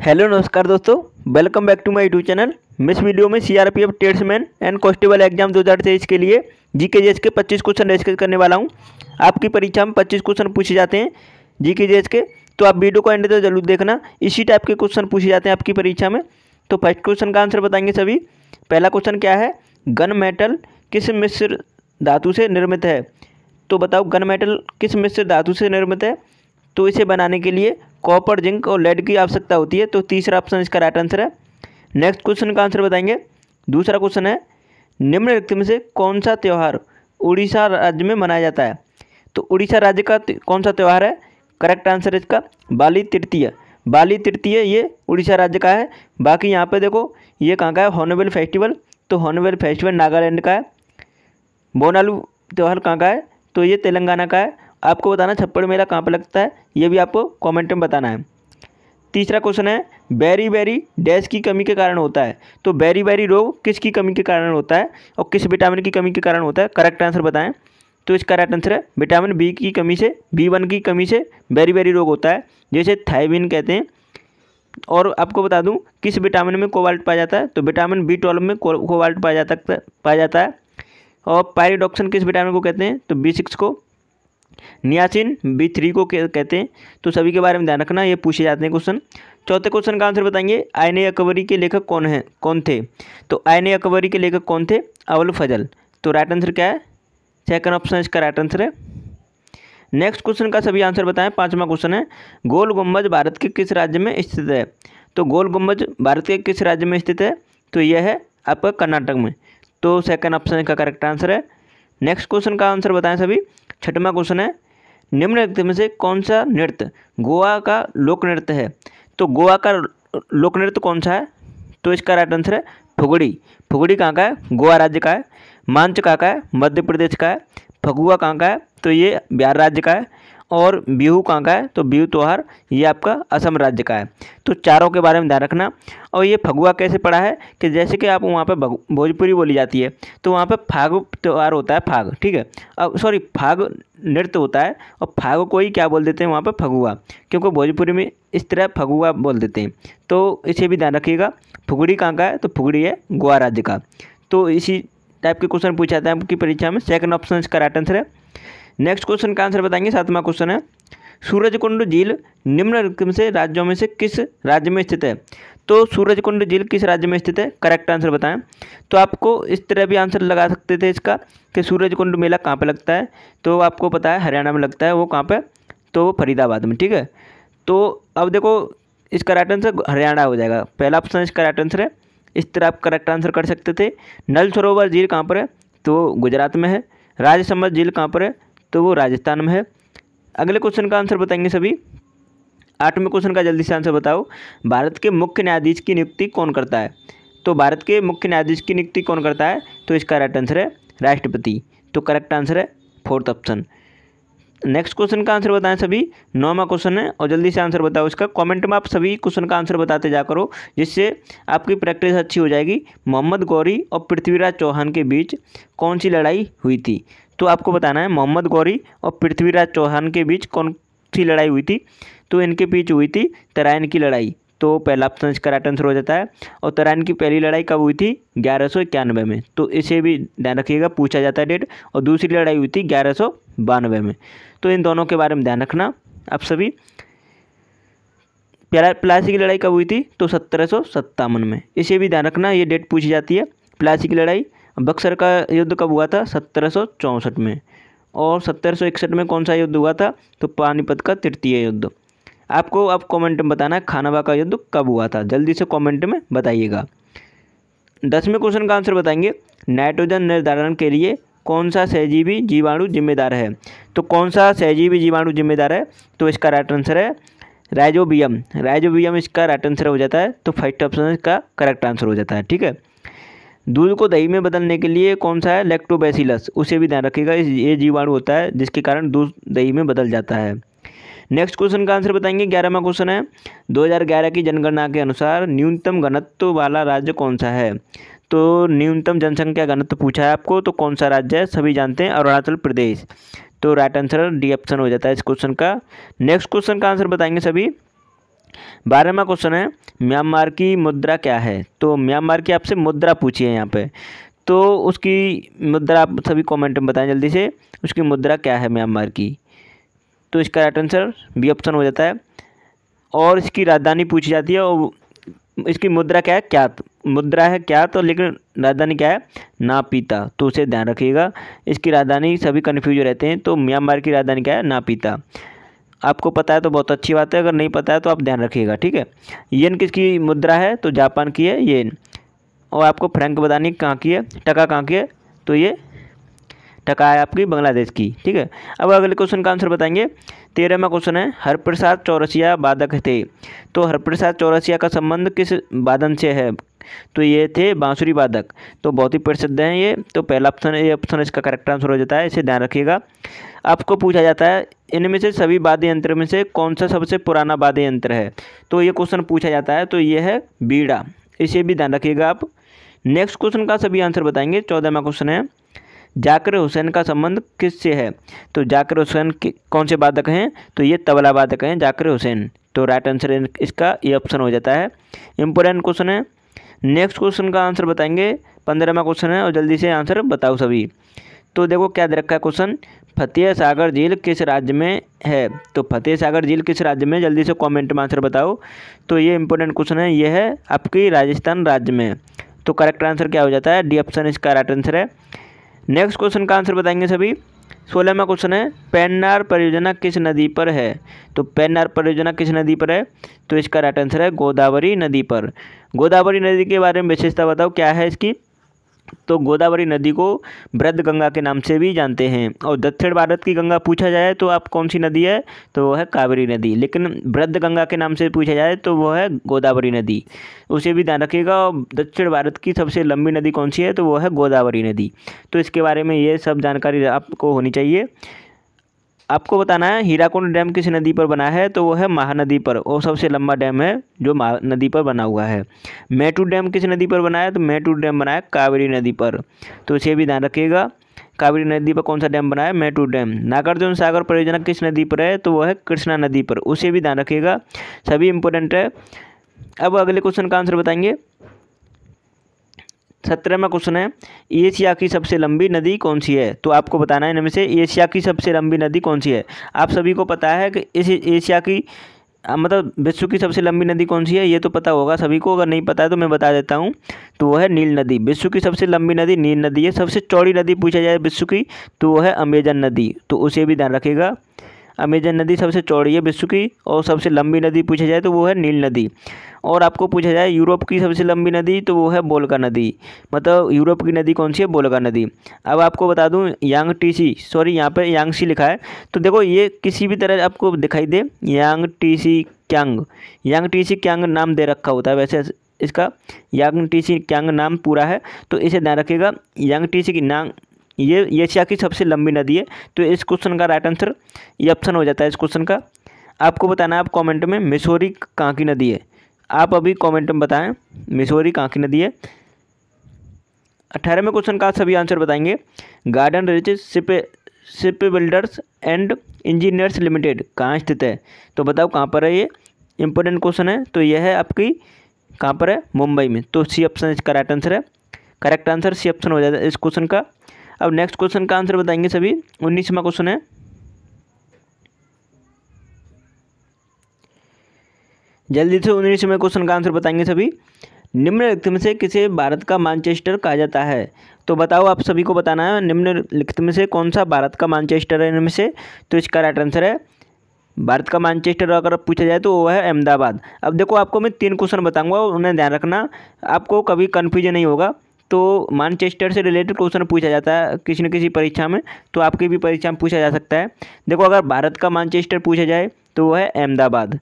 hello नमस्कार दोस्तों welcome back to my YouTube channel मिस वीडियो में CRPF tradesman and constable exam 2023 के लिए जीके के 25 क्वेश्चन डिस्कस करने वाला हूं आपकी परीक्षा में 25 क्वेश्चन पूछे जाते हैं जीके के तो आप वीडियो को एंड तक जरूर देखना इसी टाइप के क्वेश्चन पूछे जाते हैं आपकी परीक्षा में तो फर्स्ट क्वेश्चन का आंसर बताएंगे सभी पहला क्वेश्चन क्या है गन मेटल किस मिश्र धातु से निर्मित है तो बताओ गन मेटल किस मिश्र धातु से निर्मित है तो इसे बनाने के लिए कॉपर जिंक और लेड की आवश्यकता होती है तो तीसरा ऑप्शन इसका राइट आंसर है नेक्स्ट क्वेश्चन का आंसर बताएंगे दूसरा क्वेश्चन है निम्नलिखित में से कौन सा त्यौहार उड़ीसा राज्य में मनाया जाता है तो उड़ीसा राज्य का कौन सा त्यौहार है करेक्ट आंसर इसका बाली तृतीय बाली तृतीय ये उड़ीसा राज्य का है बाकी यहाँ पे देखो ये कहाँ का है हॉर्नबेल फेस्टिवल तो हॉर्नबेल फेस्टिवल नागालैंड का है बोनालू त्यौहार कहाँ का है तो ये तेलंगाना का है आपको बताना छप्पड़ मेला कहाँ पर लगता है ये भी आपको कॉमेंट में बताना है तीसरा क्वेश्चन है बैरी बैरी डैश की कमी के कारण होता है तो बैरी बैरी रोग किसकी कमी के कारण होता है और किस विटामिन की कमी के कारण होता है करेक्ट आंसर बताएं तो इसका करेक्ट आंसर है विटामिन बी की कमी से बी वन की कमी से बैरी बैरी रोग होता है जैसे थाइबिन कहते हैं और आपको बता दूं किस विटामिन में कोवाल्ट पाया जाता है तो विटामिन बी ट्वेल्व में कोवाल्ट पाया जाता पाया जाता है और पायरिडॉक्सन किस विटामिन को कहते हैं तो बी सिक्स को नियासिन बी थ्री को कहते हैं तो सभी के बारे में ध्यान रखना ये पूछे जाते हैं क्वेश्चन चौथे क्वेश्चन का आंसर बताएंगे आयन अकबरी के लेखक कौन हैं कौन थे तो आयन अकबरी के लेखक कौन थे अवल फजल तो राइट आंसर क्या है सेकंड ऑप्शन इसका राइट आंसर है नेक्स्ट क्वेश्चन का सभी आंसर बताएं पाँचवा क्वेश्चन है गोल गुम्बज भारत के किस राज्य में स्थित है तो गोल गुम्बज भारत के किस राज्य में स्थित है तो यह है आपका कर्नाटक में तो सेकेंड ऑप्शन का करेक्ट आंसर है नेक्स्ट क्वेश्चन का आंसर बताएं सभी छठवा क्वेश्चन है निम्नलिखित में से कौन सा नृत्य गोवा का लोक नृत्य है तो गोवा का लोक नृत्य कौन सा है तो इसका राइट आंसर है फुगड़ी फुगड़ी कहाँ का है गोवा राज्य का है मांच कहाँ का है मध्य प्रदेश का है फगुआ कहाँ का है तो ये बिहार राज्य का है और बीहू कहाँ का है तो बीहू त्यौहार ये आपका असम राज्य का है तो चारों के बारे में ध्यान रखना और ये फगुआ कैसे पड़ा है कि जैसे कि आप वहाँ पर भोजपुरी बोली जाती है तो वहाँ पर फाग त्यौहार होता है फाग ठीक है अब सॉरी फाग नृत्य होता है और फाग को ही क्या बोल देते हैं वहाँ पर फगुआ क्योंकि भोजपुरी में इस तरह फगुआ बोल देते हैं तो इसे भी ध्यान रखिएगा फुगड़ी कहाँ का है तो फुगड़ी है गोवा राज्य का तो इसी टाइप के क्वेश्चन पूछा है आपकी परीक्षा में सेकंड ऑप्शन इसका राइट आंसर है नेक्स्ट क्वेश्चन का आंसर बताएंगे सातवां क्वेश्चन है सूरजकुंड झील निम्न से राज्यों में से किस राज्य में स्थित है तो सूरजकुंड झील किस राज्य में स्थित है करेक्ट आंसर बताएं तो आपको इस तरह भी आंसर लगा सकते थे इसका कि सूरजकुंड मेला कहाँ पर लगता है तो आपको पता है हरियाणा में लगता है वो कहाँ पर तो फरीदाबाद में ठीक है तो अब देखो इसका राइट आंसर हरियाणा हो जाएगा पहला ऑप्शन इसका राइट आंसर है इस तरह आप करेक्ट आंसर कर सकते थे नल सरोवर झील कहाँ पर है तो गुजरात में है राजसमंद झील कहाँ पर है तो वो राजस्थान में है अगले क्वेश्चन का आंसर बताएंगे सभी आठवें क्वेश्चन का जल्दी से आंसर बताओ भारत के मुख्य न्यायाधीश की नियुक्ति कौन करता है तो भारत के मुख्य न्यायाधीश की नियुक्ति कौन करता है तो इसका राइट आंसर है राष्ट्रपति तो करेक्ट आंसर है फोर्थ ऑप्शन नेक्स्ट क्वेश्चन का आंसर बताएं सभी नौवा क्वेश्चन है और जल्दी से आंसर बताओ इसका कमेंट में आप सभी क्वेश्चन का आंसर बताते जा करो जिससे आपकी प्रैक्टिस अच्छी हो जाएगी मोहम्मद गौरी और पृथ्वीराज चौहान के बीच कौन सी लड़ाई हुई थी तो आपको बताना है मोहम्मद गौरी और पृथ्वीराज चौहान के बीच कौन सी लड़ाई हुई थी तो इनके बीच हुई थी तराइन की लड़ाई तो पहला ऑप्शन इसका राइट आंसर हो जाता है और तराइन की पहली लड़ाई कब हुई थी ग्यारह सौ इक्यानवे में तो इसे भी ध्यान रखिएगा पूछा जाता है डेट और दूसरी लड़ाई हुई थी ग्यारह सौ बानवे में तो इन दोनों के बारे में ध्यान रखना आप सभी प्लासी की लड़ाई कब हुई थी तो सत्रह सौ सत्तावन में इसे भी ध्यान रखना ये डेट पूछी जाती है प्लासी की लड़ाई बक्सर का युद्ध कब हुआ था सत्रह में और सत्रह में कौन सा युद्ध हुआ था तो पानीपत का तृतीय युद्ध आपको आप कमेंट में बताना है खानावा का युद्ध कब हुआ था जल्दी से कमेंट में बताइएगा दसवें क्वेश्चन का आंसर बताएंगे नाइट्रोजन निर्धारण के लिए कौन सा सहजीवी जीवाणु जिम्मेदार है तो कौन सा सहजीवी जीवाणु जिम्मेदार है तो इसका राइट आंसर है राइजोबियम राइजोबियम इसका राइट आंसर हो जाता है तो फर्स्ट ऑप्शन इसका करेक्ट आंसर हो जाता है ठीक है दूध को दही में बदलने के लिए कौन सा है लेक्टोबैसिलस उसे भी ध्यान रखिएगा ये जीवाणु होता है जिसके कारण दूध दही में बदल जाता है नेक्स्ट क्वेश्चन का आंसर बताएंगे ग्यारहवा क्वेश्चन है 2011 की जनगणना के अनुसार न्यूनतम घनत्व वाला राज्य कौन सा है तो न्यूनतम जनसंख्या घनत्व पूछा है आपको तो कौन सा राज्य है सभी जानते हैं अरुणाचल प्रदेश तो राइट आंसर डी ऑप्शन हो जाता है इस क्वेश्चन का नेक्स्ट क्वेश्चन का आंसर बताएंगे सभी बारहवा क्वेश्चन है म्यांमार की मुद्रा क्या है तो म्यांमार की आपसे मुद्रा पूछी है यहाँ पे तो उसकी मुद्रा आप सभी कमेंट में बताएं जल्दी से उसकी मुद्रा क्या है म्यांमार की तो इसका राइट आंसर बी ऑप्शन हो जाता है और इसकी राजधानी पूछी जाती है और इसकी मुद्रा क्या है क्या मुद्रा है क्या तो लेकिन राजधानी क्या है नापीता तो उसे ध्यान रखिएगा इसकी राजधानी सभी कन्फ्यूज रहते हैं तो म्यांमार की राजधानी क्या है नापीता आपको पता है तो बहुत अच्छी बात है अगर नहीं पता है तो आप ध्यान रखिएगा ठीक है येन किसकी मुद्रा है तो जापान की है येन और आपको फ्रैंक बदानी कहाँ की है टका कहाँ की है तो ये टका है आपकी बांग्लादेश की ठीक है अब अगले क्वेश्चन का आंसर बताएंगे तेरहवा क्वेश्चन है हरप्रसाद चौरसिया बाधक थे तो हरप्रसाद चौरसिया का संबंध किस वादन से है तो ये थे बांसुरी वादक तो बहुत ही प्रसिद्ध हैं ये तो पहला ऑप्शन ये ऑप्शन इसका करेक्ट आंसर हो जाता है इसे ध्यान रखिएगा आपको पूछा जाता है इनमें से सभी वाद्य यंत्र में से कौन सा सबसे पुराना वाद्य यंत्र है तो ये क्वेश्चन पूछा जाता है तो ये है बीड़ा इसे भी ध्यान रखिएगा आप नेक्स्ट क्वेश्चन का सभी आंसर बताएंगे चौदहवा क्वेश्चन है जाकर हुसैन का संबंध किससे है तो जाकर हुसैन कौन से वादक हैं तो ये तबला वादक हैं जाकर हुसैन तो राइट आंसर इसका ये ऑप्शन हो जाता है इम्पोर्टेंट क्वेश्चन है नेक्स्ट क्वेश्चन का आंसर बताएंगे पंद्रहवा क्वेश्चन है और जल्दी से आंसर बताओ सभी तो देखो क्या दे रखा है क्वेश्चन फतेह सागर झील किस राज्य में है तो फतेह सागर झील किस राज्य में जल्दी से कमेंट में आंसर बताओ तो ये इंपॉर्टेंट क्वेश्चन है ये है आपकी राजस्थान राज्य में तो करेक्ट आंसर क्या हो जाता है डी ऑप्शन इसका राइट आंसर है नेक्स्ट क्वेश्चन का आंसर बताएंगे सभी सोलहवा क्वेश्चन है पेन्नार परियोजना किस नदी पर है तो पेन्नार परियोजना किस नदी पर है तो इसका राइट आंसर है गोदावरी नदी पर गोदावरी नदी के बारे में विशेषता बताओ क्या है इसकी तो गोदावरी नदी को वृद्ध गंगा के नाम से भी जानते हैं और दक्षिण भारत की गंगा पूछा जाए तो आप कौन सी नदी है तो वह है कावेरी नदी लेकिन वृद्ध गंगा के नाम से पूछा जाए तो वह है गोदावरी नदी उसे भी ध्यान रखिएगा और दक्षिण भारत की सबसे लंबी नदी कौन सी है तो वह है गोदावरी नदी तो इसके बारे में ये सब जानकारी आपको होनी चाहिए आपको बताना है हीराकुंड डैम किस नदी पर बना है तो वो है महानदी पर वो सबसे लंबा डैम है जो नदी पर बना हुआ है मेटू डैम किस नदी पर बना है तो मेटू डैम बना है कावेरी नदी पर तो इसे भी ध्यान रखिएगा कावेरी नदी पर कौन सा डैम बना है मेटू डैम नागार्जुन सागर परियोजना किस नदी पर है तो वह है कृष्णा नदी पर उसे भी ध्यान रखिएगा सभी इंपॉर्टेंट है अब अगले क्वेश्चन का आंसर बताएंगे सत्रह में क्वेश्चन है एशिया की सबसे लंबी नदी कौन सी है तो आपको बताना है इनमें से एशिया की सबसे लंबी नदी कौन सी है आप सभी को पता है कि इस एशिया की मतलब विश्व की सबसे लंबी नदी कौन सी है ये तो पता होगा सभी को अगर नहीं पता है तो मैं बता देता हूँ तो वो है नील नदी विश्व की सबसे लंबी नदी नील नदी है सबसे चौड़ी नदी पूछा जाए विश्व की तो वो है अमेजन नदी तो उसे भी ध्यान रखेगा अमेजन नदी सबसे चौड़ी है विश्व की और सबसे लंबी नदी पूछा जाए तो वो है नील नदी और आपको पूछा जाए यूरोप की सबसे लंबी नदी तो वो है बोलका नदी मतलब यूरोप की नदी कौन सी है बोलका नदी अब आपको बता दूं यांग टी सी सॉरी यहाँ पर यांग सी लिखा है तो देखो ये किसी भी तरह आपको दिखाई दे Yangtze Kiang Yangtze Kiang नाम दे रखा होता है वैसे इसका यांग टी सी क्यांग नाम पूरा है तो इसे ध्यान रखिएगा यांग टी सी की नांग ये एशिया की सबसे लंबी नदी है तो इस क्वेश्चन का राइट आंसर ये ऑप्शन हो जाता है इस क्वेश्चन का आपको बताना है आप कमेंट में मिसोरी कहाँ की नदी है आप अभी कमेंट में बताएं मिसोरी कहाँ की नदी है अठारहवें क्वेश्चन का सभी आंसर बताएंगे garden reach ship ship builders and engineers limited कहाँ स्थित है तो बताओ कहाँ पर है ये इंपॉर्टेंट क्वेश्चन है तो यह है आपकी कहाँ पर है मुंबई में तो सी ऑप्शन इसका राइट आंसर है करेक्ट आंसर सी ऑप्शन हो जाता है इस क्वेश्चन का अब नेक्स्ट क्वेश्चन का आंसर बताएंगे सभी उन्नीसवा क्वेश्चन है जल्दी से उन्नीसवें क्वेश्चन का आंसर बताएंगे सभी निम्नलिखित में से किसे भारत का मानचेस्टर कहा जाता है तो बताओ आप सभी को बताना है निम्नलिखित में से कौन सा भारत का मानचेस्टर है इनमें से तो इसका राइट आंसर है भारत का मानचेस्टर अगर पूछा जाए तो वो है अहमदाबाद अब देखो आपको मैं तीन क्वेश्चन बताऊंगा उन्हें ध्यान रखना आपको कभी कन्फ्यूजन नहीं होगा तो मानचेस्टर से रिलेटेड क्वेश्चन पूछा जाता है किसी न किसी परीक्षा में तो आपकी भी परीक्षा में पूछा जा सकता है देखो अगर भारत का मानचेस्टर पूछा जाए तो वह है अहमदाबाद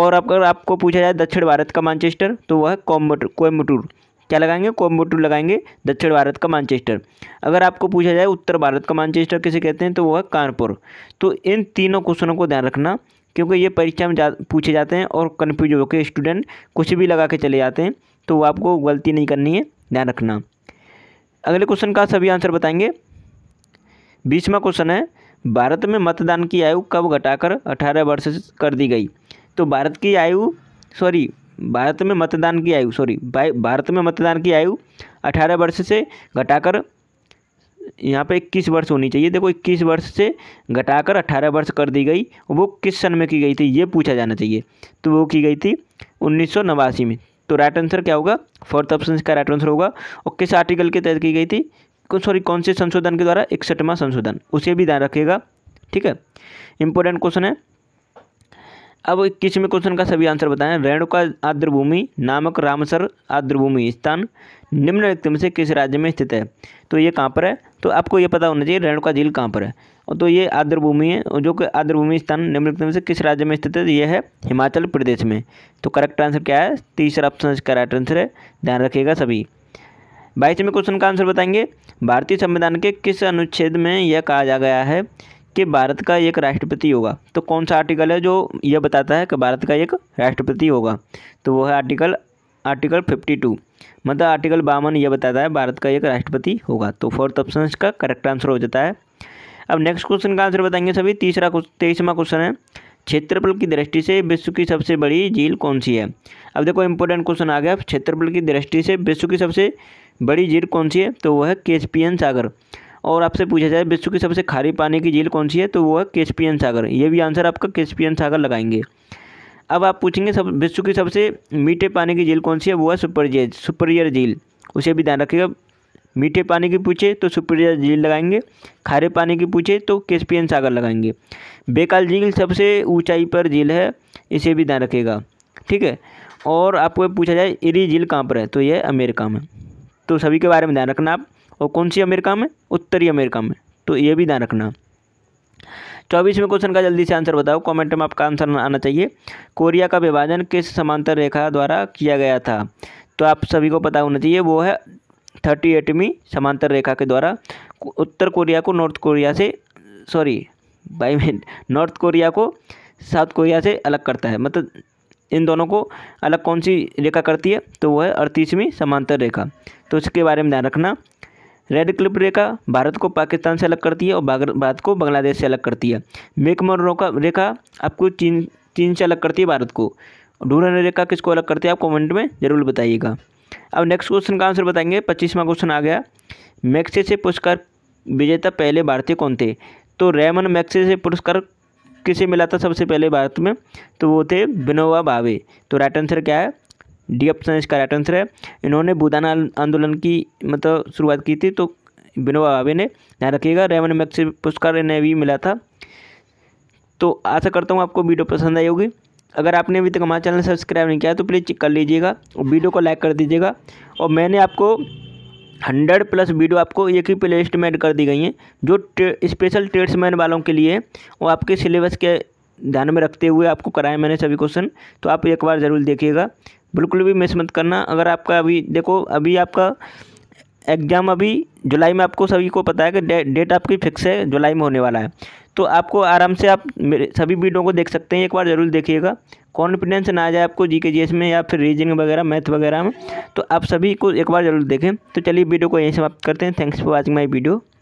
और अगर आपको पूछा जाए दक्षिण भारत का मानचेस्टर तो वह है कोयम्बटूर क्या लगाएंगे कोयम्बटूर लगाएंगे दक्षिण भारत का मानचेस्टर अगर आपको पूछा जाए उत्तर भारत का मानचेस्टर किसे कहते हैं तो वह है कानपुर तो इन तीनों क्वेश्चनों को ध्यान रखना क्योंकि ये परीक्षा में जा पूछे जाते हैं और कन्फ्यूज होकर स्टूडेंट कुछ भी लगा के चले जाते हैं तो वो आपको गलती नहीं करनी है ध्यान रखना अगले क्वेश्चन का सभी आंसर बताएंगे बीसवा क्वेश्चन है भारत में मतदान की आयु कब घटाकर अठारह वर्ष कर दी गई तो भारत की आयु सॉरी भारत में मतदान की आयु सॉरी भारत में मतदान की आयु अठारह वर्ष से घटाकर यहाँ पे इक्कीस वर्ष होनी चाहिए देखो इक्कीस वर्ष से घटाकर अठारह वर्ष कर दी गई वो किस सन में की गई थी ये पूछा जाना चाहिए तो वो की गई थी उन्नीस में तो राइट आंसर क्या होगा फोर्थ ऑप्शन का राइट आंसर होगा और किस आर्टिकल के तहत की गई थी सॉरी कौन से संशोधन के द्वारा इकसठवां संशोधन उसे भी ध्यान रखिएगा ठीक है इंपॉर्टेंट क्वेश्चन है अब इक्कीसवें क्वेश्चन का सभी आंसर बताएं रेणुका आर्द्रभूमि नामक रामसर आर्द्रभूमि स्थान निम्न रिक्त में से किस राज्य में स्थित है तो ये कहाँ पर है तो आपको ये पता होना चाहिए रेणुका झील कहाँ पर है और तो ये आर्द्रभूमि है जो कि आर्द्रभूमि स्थान निम्नलिखित में से किस राज्य में स्थित है तो ये है हिमाचल प्रदेश में तो करेक्ट आंसर क्या है तीसरा ऑप्शन इसका राइट आंसर है ध्यान रखिएगा सभी बाईसवें क्वेश्चन का आंसर बताएंगे भारतीय संविधान के किस अनुच्छेद में यह कहा जा गया है कि भारत का एक राष्ट्रपति होगा तो कौन सा आर्टिकल है जो यह बताता है कि भारत का एक राष्ट्रपति होगा तो वो है आर्टिकल आर्टिकल फिफ्टी टू मतलब आर्टिकल बावन यह बताता है भारत का एक राष्ट्रपति होगा तो फोर्थ ऑप्शन का करेक्ट आंसर हो जाता है अब नेक्स्ट क्वेश्चन का आंसर बताएंगे सभी तीसरा तेईसवा क्वेश्चन है क्षेत्रफल की दृष्टि से विश्व की सबसे बड़ी झील कौन सी है अब देखो इंपॉर्टेंट क्वेश्चन आ गया क्षेत्रफल की दृष्टि से विश्व की सबसे बड़ी झील कौन सी है तो वह है केसपियन सागर और आपसे पूछा जाए विश्व की सबसे खारी पानी की झील कौन सी है तो वो है कैस्पियन सागर ये भी आंसर आपका केसपियन सागर लगाएंगे अब आप पूछेंगे सब विश्व की सबसे मीठे पानी की झील कौन सी है वो है सुपरजे सुपरियर झील उसे भी ध्यान रखिएगा मीठे पानी की पूछे तो सुपरियर झील लगाएंगे खारे पानी की पूछे तो कैस्पियन सागर लगाएंगे बेकाल झील सबसे ऊंचाई पर झील है इसे भी ध्यान रखिएगा ठीक है और आपको पूछा जाए इरी झील कहाँ पर है तो यह अमेरिका में तो सभी के बारे में ध्यान रखना आप और कौन सी अमेरिका में उत्तरी अमेरिका में तो ये भी ध्यान रखना चौबीसवें क्वेश्चन का जल्दी से आंसर बताओ कमेंट में आपका आंसर आना चाहिए कोरिया का विभाजन किस समांतर रेखा द्वारा किया गया था तो आप सभी को पता होना चाहिए वो है थर्टी एटवीं समांतर रेखा के द्वारा उत्तर कोरिया को नॉर्थ कोरिया से sorry by mean North Korea को साउथ कोरिया से अलग करता है मतलब इन दोनों को अलग कौन सी रेखा करती है तो वो है अड़तीसवीं समांतर रेखा तो इसके बारे में ध्यान रखना रेड क्लिप रेखा भारत को पाकिस्तान से अलग करती है और भारत को बांग्लादेश से अलग करती है मेकमोर रेखा आपको चीन चीन से अलग करती है भारत को ढूंढन रेखा किसको अलग करती है आप कमेंट में ज़रूर बताइएगा अब नेक्स्ट क्वेश्चन का आंसर बताएंगे पच्चीसवा क्वेश्चन आ गया मैक्से से पुरस्कार विजेता पहले भारतीय कौन थे तो रेमन मैक्से से पुरस्कार किसे मिला था सबसे पहले भारत में तो वो थे बिनोवा भावे तो राइट आंसर क्या है डी ऑप्शन इसका राइट आंसर है इन्होंने बुदाना आंदोलन की मतलब शुरुआत की थी तो विनोबा भावे ने ध्यान रखिएगा रेमन मैक्स पुरस्कार इन्हें भी मिला था तो आशा करता हूँ आपको वीडियो पसंद आई होगी अगर आपने अभी तक हमारा चैनल सब्सक्राइब नहीं किया तो प्लीज़ कर लीजिएगा और वीडियो को लाइक कर दीजिएगा और मैंने आपको हंड्रेड प्लस वीडियो आपको एक ही प्ले लिस्ट में ऐड कर दी गई हैं जो स्पेशल ट्रेड्समैन वालों के लिए वो आपके सिलेबस के ध्यान में रखते हुए आपको कराए मैंने सभी क्वेश्चन तो आप एक बार ज़रूर देखिएगा बिल्कुल भी मिस मत करना अगर आपका अभी देखो अभी आपका एग्ज़ाम अभी जुलाई में आपको सभी को पता है कि डे, डेट आपकी फिक्स है जुलाई में होने वाला है तो आपको आराम से आप सभी वीडियो को देख सकते हैं एक बार ज़रूर देखिएगा कॉन्फिडेंस ना आ जाए आपको जी के जी एस में या फिर रीजनिंग वगैरह मैथ वगैरह में तो आप सभी को एक बार ज़रूर देखें तो चलिए वीडियो को यहीं समाप्त करते हैं thanks for watching my video